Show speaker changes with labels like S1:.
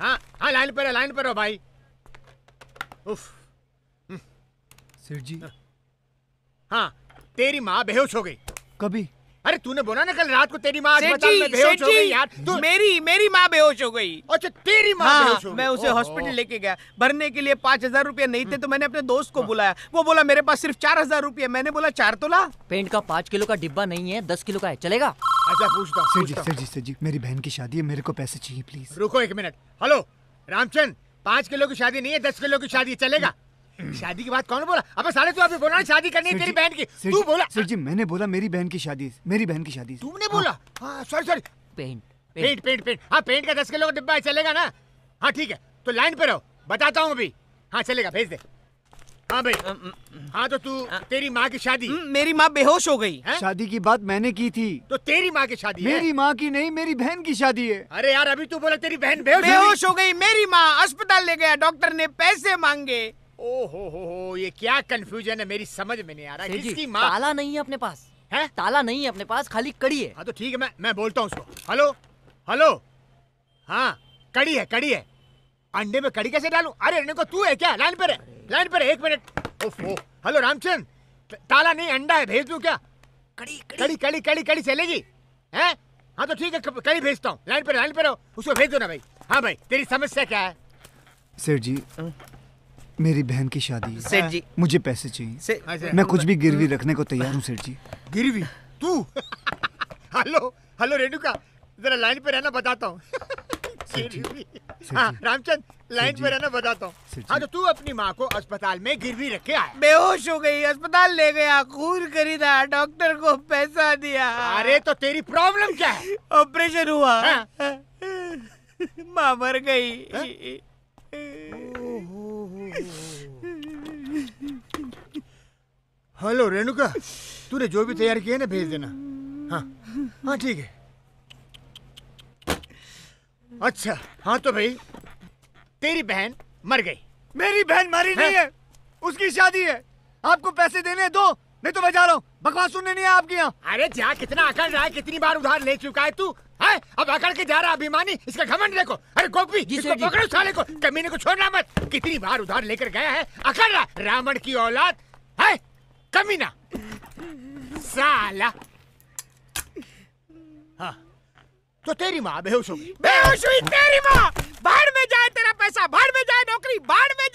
S1: हाँ हाँ लाइन पर लाइन पर हो भाई हम्म। सेठ जी हाँ, हाँ तेरी माँ बेहोश हो गई कभी अरे तूने बोला ना कल रात को तेरी माँ में बेहोश हो गई यार तू मेरी मेरी माँ बेहोश हो गई अच्छा तेरी माँ हाँ, मैं उसे हॉस्पिटल लेके गया भरने के लिए पांच हजार रूपया नहीं थे हम्म। तो मैंने अपने दोस्त को हाँ। बुलाया वो बोला मेरे पास सिर्फ चार हजार रूपया मैंने बोला चार तो ला पेंट का पाँच किलो का डिब्बा नहीं है दस किलो का है चलेगा अच्छा पूछता sir ji sir ji
S2: sir ji मेरी बहन की शादी है मेरे को पैसे चाहिए प्लीज
S1: रुको एक मिनट हेलो रामचंद पाँच किलो की शादी नहीं है दस किलो की शादी चलेगा शादी की बात कौन बोला अब साले तू अभी बोला शादी करनी है तेरी बहन की तू बोला
S2: सर जी मैंने बोला मेरी बहन की शादी मेरी बहन की शादी तुमने बोला sorry sorry paint paint
S1: paint paint हाँ पेंट हाँ, हाँ, का दस किलो का डिब्बा चलेगा ना हाँ ठीक है तो लाइन पे रहो बताता हूँ अभी हाँ चलेगा भेज दे हाँ भाई हाँ तो तू तेरी माँ की शादी हम्म, मेरी माँ बेहोश हो गई
S2: है? शादी की बात मैंने की थी तो तेरी माँ की शादी मेरी माँ की नहीं मेरी बहन की शादी है अरे यार अभी तू बोला तेरी बहन बेहोश बेहोश
S1: हो गई मेरी माँ अस्पताल ले गया डॉक्टर ने पैसे मांगे ओहो हो हो ये क्या कंफ्यूजन है मेरी समझ में नहीं आ रहा किसकी माँ ताला नहीं है अपने पास है ताला नहीं है अपने पास खाली कड़ी है हाँ तो ठीक है मैं मैं बोलता हूँ उसको हेलो हेलो हाँ कड़ी है कड़ी है अंडे में कड़ी कैसे डालू अरे को तू है क्या लाइन पर है लाइन पर एक मिनट ओफो हेलो रामचंद ताला नहीं अंडा है भेज दू क्या कड़ी कड़ी कड़ी कड़ी कड़ी चलेगी हैं हाँ तो ठीक है कड़ी भेजता हूँ लाइन पर लाइन पर उसको भेज दो ना भाई हाँ भाई तेरी समस्या क्या है
S2: सर जी हाँ। मेरी बहन की शादी है सेठ जी मुझे पैसे चाहिए हाँ, मैं कुछ भी गिरवी हाँ। रखने को तैयार हूँ सेठ जी
S1: गिरवी तू हेलो हेलो रेणुका जरा लाइन पर रहना बताता हूँ हाँ, रामचंद लाइन में रहना बताता हूँ हाँ तो तू अपनी माँ को अस्पताल में गिरवी रखे आया बेहोश हो गई अस्पताल ले गया खून खरीदा डॉक्टर को पैसा दिया अरे तो तेरी प्रॉब्लम क्या है ऑपरेशन हुआ हाँ। माँ मर गई हाँ? हेलो रेणुका तूने जो भी तैयार किया ना भेज देना हाँ हाँ ठीक है अच्छा हाँ तो भाई तेरी बहन मर गई मेरी बहन मरी नहीं हाँ। है उसकी शादी है आपको पैसे देने दो नहीं तो मैं जा रहा हूँ बकवास सुनने नहीं है आपके यहाँ अरे जा कितना अकड़ रहा है कितनी बार उधार ले चुका है तू है हाँ? अब अकड़ के जा रहा अभिमानी इसका घमंड देखो अरे गोपी इसको पकड़ो साले को कमीने को छोड़ना मत कितनी बार उधार लेकर गया है अकड़ रहा रावण की औलाद है हाँ? कमीना साला हाँ तो तेरी माँ बेहोश होगी बेहोश हुई तेरी माँ बाढ़ में जाए तेरा पैसा बाढ़ में जाए नौकरी बाढ़ में